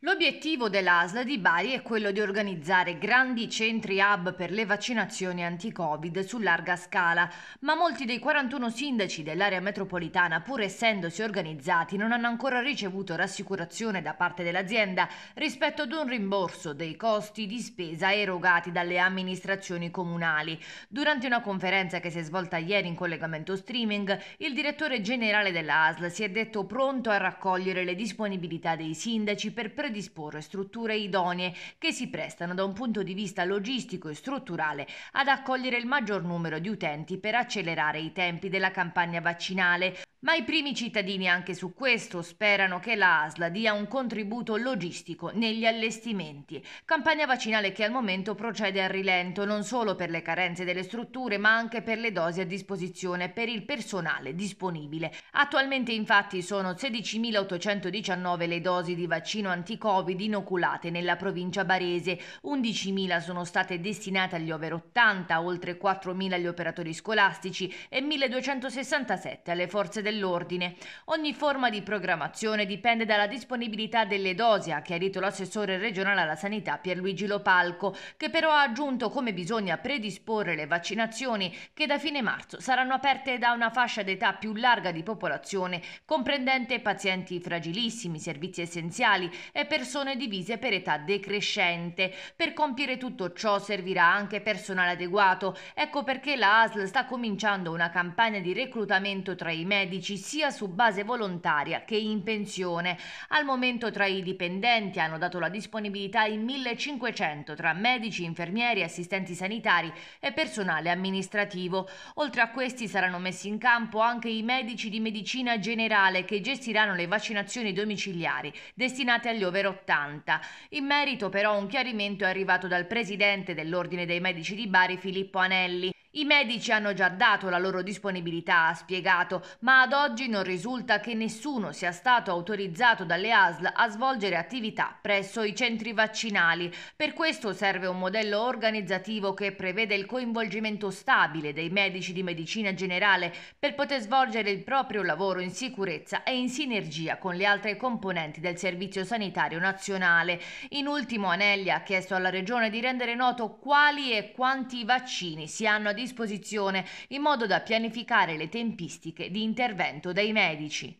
L'obiettivo dell'ASL di Bari è quello di organizzare grandi centri hub per le vaccinazioni anti-Covid su larga scala, ma molti dei 41 sindaci dell'area metropolitana, pur essendosi organizzati, non hanno ancora ricevuto rassicurazione da parte dell'azienda rispetto ad un rimborso dei costi di spesa erogati dalle amministrazioni comunali. Durante una conferenza che si è svolta ieri in collegamento streaming, il direttore generale dell'ASL si è detto pronto a raccogliere le disponibilità dei sindaci per presentare predisporre strutture idonee che si prestano da un punto di vista logistico e strutturale ad accogliere il maggior numero di utenti per accelerare i tempi della campagna vaccinale, ma i primi cittadini anche su questo sperano che la ASL dia un contributo logistico negli allestimenti. Campagna vaccinale che al momento procede a rilento non solo per le carenze delle strutture ma anche per le dosi a disposizione per il personale disponibile. Attualmente infatti sono 16.819 le dosi di vaccino anti-Covid inoculate nella provincia barese, 11.000 sono state destinate agli over 80, oltre 4.000 agli operatori scolastici e 1.267 alle forze dell'ordine. Ogni forma di programmazione dipende dalla disponibilità delle dosi, ha chiarito l'assessore regionale alla sanità Pierluigi Lopalco, che però ha aggiunto come bisogna predisporre le vaccinazioni che da fine marzo saranno aperte da una fascia d'età più larga di popolazione, comprendente pazienti fragilissimi, servizi essenziali e persone divise per età decrescente. Per compiere tutto ciò servirà anche personale adeguato. Ecco perché la ASL sta cominciando una campagna di reclutamento tra i medici medici sia su base volontaria che in pensione. Al momento tra i dipendenti hanno dato la disponibilità in 1500 tra medici, infermieri, assistenti sanitari e personale amministrativo. Oltre a questi saranno messi in campo anche i medici di medicina generale che gestiranno le vaccinazioni domiciliari destinate agli over 80. In merito però un chiarimento è arrivato dal presidente dell'Ordine dei Medici di Bari Filippo Anelli. I medici hanno già dato la loro disponibilità, ha spiegato, ma ad oggi non risulta che nessuno sia stato autorizzato dalle ASL a svolgere attività presso i centri vaccinali. Per questo serve un modello organizzativo che prevede il coinvolgimento stabile dei medici di medicina generale per poter svolgere il proprio lavoro in sicurezza e in sinergia con le altre componenti del Servizio Sanitario Nazionale. In ultimo Anelli ha chiesto alla Regione di rendere noto quali e quanti vaccini si hanno a disposizione disposizione in modo da pianificare le tempistiche di intervento dei medici.